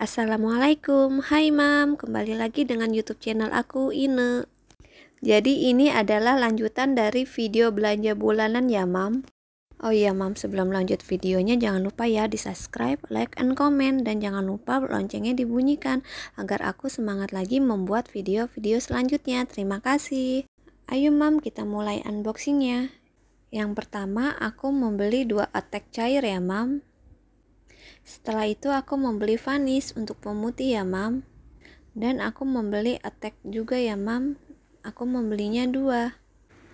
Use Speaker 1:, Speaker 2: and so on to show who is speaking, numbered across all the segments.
Speaker 1: Assalamualaikum, hai mam, kembali lagi dengan youtube channel aku Ine Jadi ini adalah lanjutan dari video belanja bulanan ya mam Oh iya mam, sebelum lanjut videonya jangan lupa ya di subscribe, like, and comment Dan jangan lupa loncengnya dibunyikan agar aku semangat lagi membuat video-video selanjutnya Terima kasih Ayo mam, kita mulai unboxingnya Yang pertama aku membeli dua attack cair ya mam setelah itu aku membeli Vanis untuk pemutih ya mam. Dan aku membeli Attack juga ya mam. Aku membelinya dua.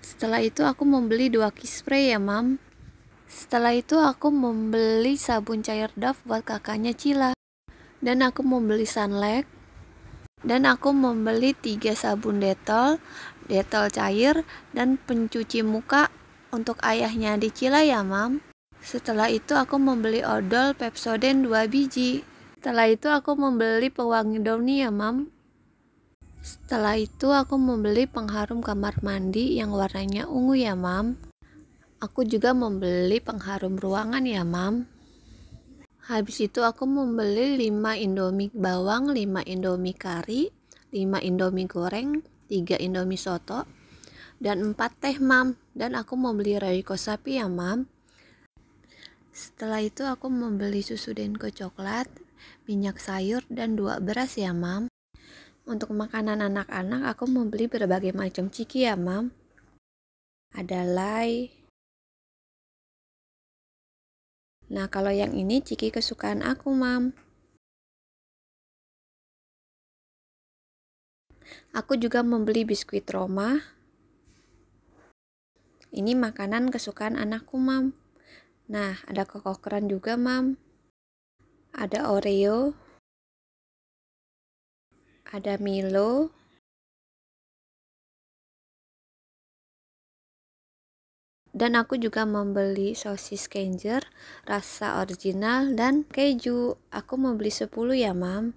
Speaker 1: Setelah itu aku membeli dua key spray ya mam. Setelah itu aku membeli sabun cair Dove buat kakaknya Cila. Dan aku membeli Sunlight. Dan aku membeli tiga sabun detol, detol cair, dan pencuci muka untuk ayahnya di Cila ya mam. Setelah itu aku membeli odol Pepsodent 2 biji. Setelah itu aku membeli pewangi daun ya, Mam. Setelah itu aku membeli pengharum kamar mandi yang warnanya ungu ya, Mam. Aku juga membeli pengharum ruangan ya, Mam. Habis itu aku membeli 5 indomie bawang, 5 indomie kari, 5 indomie goreng, 3 indomie soto, dan 4 teh mam. Dan aku membeli beli Royco sapi ya mam. Setelah itu aku membeli susu Denko coklat, minyak sayur, dan dua beras ya, Mam. Untuk makanan anak-anak aku membeli berbagai macam ciki ya, Mam. Ada lay.
Speaker 2: Nah, kalau yang ini ciki kesukaan aku, Mam. Aku juga membeli
Speaker 1: biskuit Roma. Ini makanan kesukaan anakku, Mam. Nah, ada kekokeran juga, Mam. Ada Oreo.
Speaker 2: Ada Milo. Dan aku juga membeli
Speaker 1: sosis kenger rasa original dan keju. Aku membeli beli 10 ya, Mam.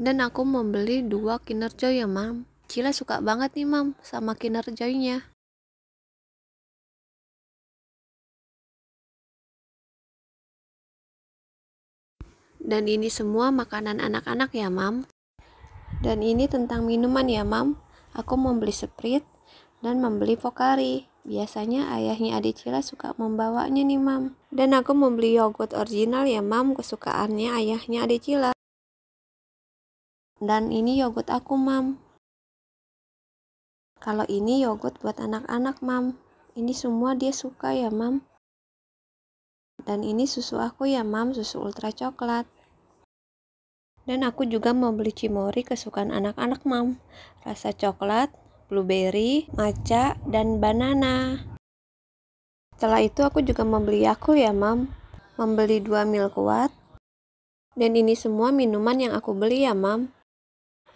Speaker 1: Dan aku membeli
Speaker 2: dua kinerja ya, Mam. Cila suka banget nih, Mam, sama kinerjanya.
Speaker 1: Dan ini semua makanan anak-anak ya, Mam. Dan ini tentang minuman ya, Mam. Aku membeli Sprite dan membeli Pokari. Biasanya ayahnya adik Cila suka membawanya nih, Mam. Dan aku membeli yogurt original ya, Mam, kesukaannya ayahnya adik Cila. Dan ini yogurt aku, Mam. Kalau ini yogurt buat anak-anak, Mam. Ini semua dia suka ya, Mam. Dan ini susu aku ya mam, susu ultra coklat. Dan aku juga mau beli cimori kesukaan anak-anak mam. Rasa coklat, blueberry, maca dan banana. Setelah itu aku juga membeli aku ya mam. Membeli 2 mil kuat. Dan ini semua minuman yang aku beli ya mam.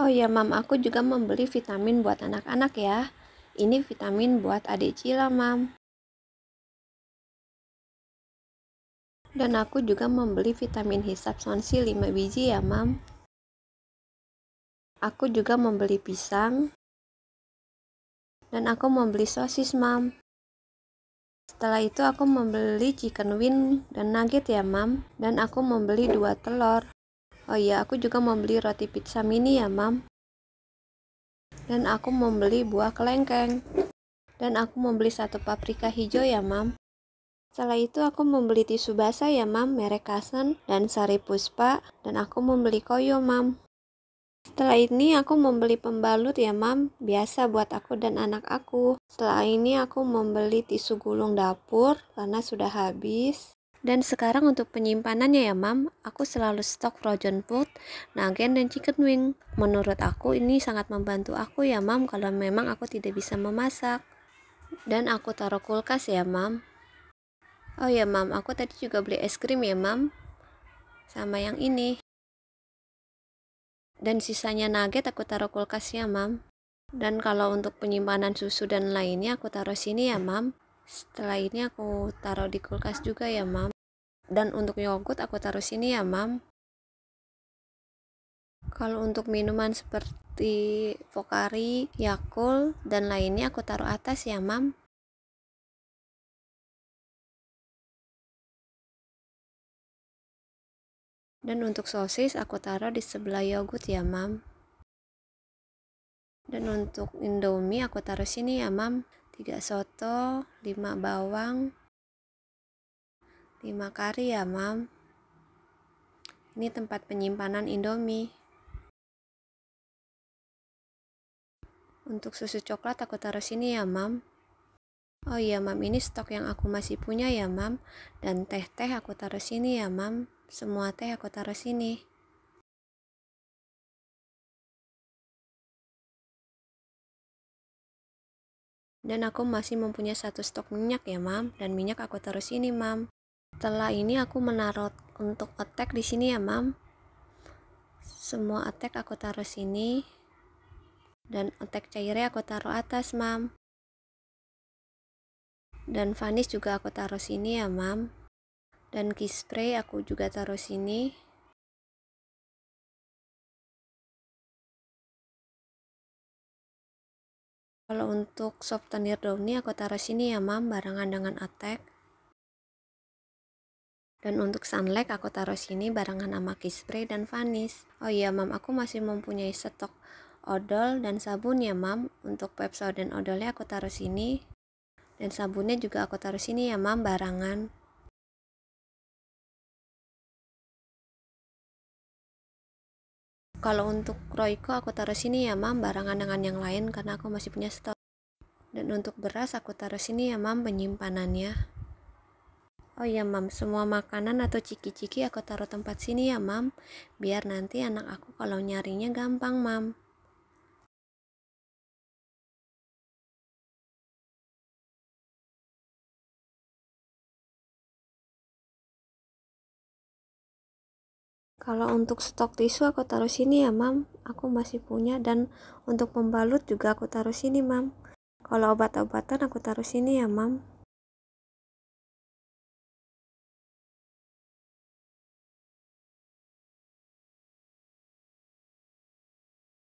Speaker 1: Oh ya mam, aku juga membeli vitamin buat anak-anak ya. Ini vitamin buat adik
Speaker 3: Cila mam.
Speaker 2: Dan aku juga membeli vitamin hisap sonsi 5 biji ya, Mam.
Speaker 1: Aku juga membeli pisang. Dan aku membeli sosis, Mam. Setelah itu aku membeli chicken wing dan nugget ya, Mam. Dan aku membeli dua telur. Oh iya, aku juga membeli roti pizza mini ya, Mam. Dan aku membeli buah kelengkeng. Dan aku membeli satu paprika hijau ya, Mam. Setelah itu aku membeli tisu basah ya mam, merek Kasen dan Sari Puspa dan aku membeli koyo mam. Setelah ini aku membeli pembalut ya mam, biasa buat aku dan anak aku. Setelah ini aku membeli tisu gulung dapur karena sudah habis. Dan sekarang untuk penyimpanannya ya mam, aku selalu stok frozen food, nagen dan chicken wing. Menurut aku ini sangat membantu aku ya mam kalau memang aku tidak bisa memasak. Dan aku taruh kulkas ya mam. Oh ya mam, aku tadi juga beli es krim ya mam Sama yang ini Dan sisanya nugget aku taruh kulkas ya mam Dan kalau untuk penyimpanan susu dan lainnya aku taruh sini ya mam Setelah ini aku taruh di kulkas juga ya mam Dan untuk yogurt aku taruh sini ya mam Kalau untuk minuman seperti Pocari, Yakult dan lainnya aku taruh atas ya mam Dan untuk sosis aku taruh di sebelah yogurt ya, Mam. Dan untuk Indomie aku taruh sini ya, Mam. 3 soto, 5 bawang, 5 kari ya, Mam. Ini tempat penyimpanan Indomie. Untuk susu coklat aku taruh sini ya, Mam. Oh iya, Mam, ini stok yang aku masih punya ya, Mam. Dan teh-teh aku taruh sini ya, Mam. Semua teh aku taruh sini.
Speaker 2: Dan aku masih mempunyai
Speaker 1: satu stok minyak ya, Mam. Dan minyak aku taruh sini, Mam. Setelah ini aku menaruh untuk attack di sini ya, Mam. Semua attack aku taruh sini. Dan attack cairnya aku taruh atas, Mam. Dan vanis juga aku taruh sini ya, Mam dan key spray aku
Speaker 2: juga taruh sini kalau untuk softener daunnya aku taruh
Speaker 1: sini ya mam barengan dengan attack dan untuk sunlight aku taruh sini barengan sama key spray dan vanis. Oh iya mam, aku masih mempunyai stok odol dan sabun ya mam. Untuk pepsodent odolnya aku taruh sini. Dan sabunnya juga aku taruh sini ya mam barangan.
Speaker 3: kalau untuk Royco aku taruh
Speaker 1: sini ya mam barang dengan yang lain karena aku masih punya stok dan untuk beras aku taruh sini ya mam penyimpanannya oh ya mam semua makanan atau ciki-ciki aku taruh tempat sini ya mam biar nanti anak aku kalau nyarinya gampang mam Kalau untuk stok tisu aku taruh sini ya, Mam. Aku masih punya dan untuk pembalut juga aku taruh sini, Mam. Kalau obat-obatan aku taruh
Speaker 3: sini
Speaker 2: ya, Mam.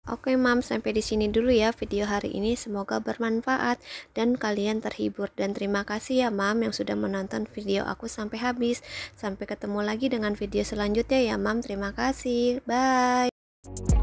Speaker 1: Oke mam, sampai di sini dulu ya video hari ini. Semoga bermanfaat dan kalian terhibur. Dan terima kasih ya mam yang sudah menonton video aku sampai habis. Sampai ketemu lagi dengan video selanjutnya ya mam. Terima kasih. Bye.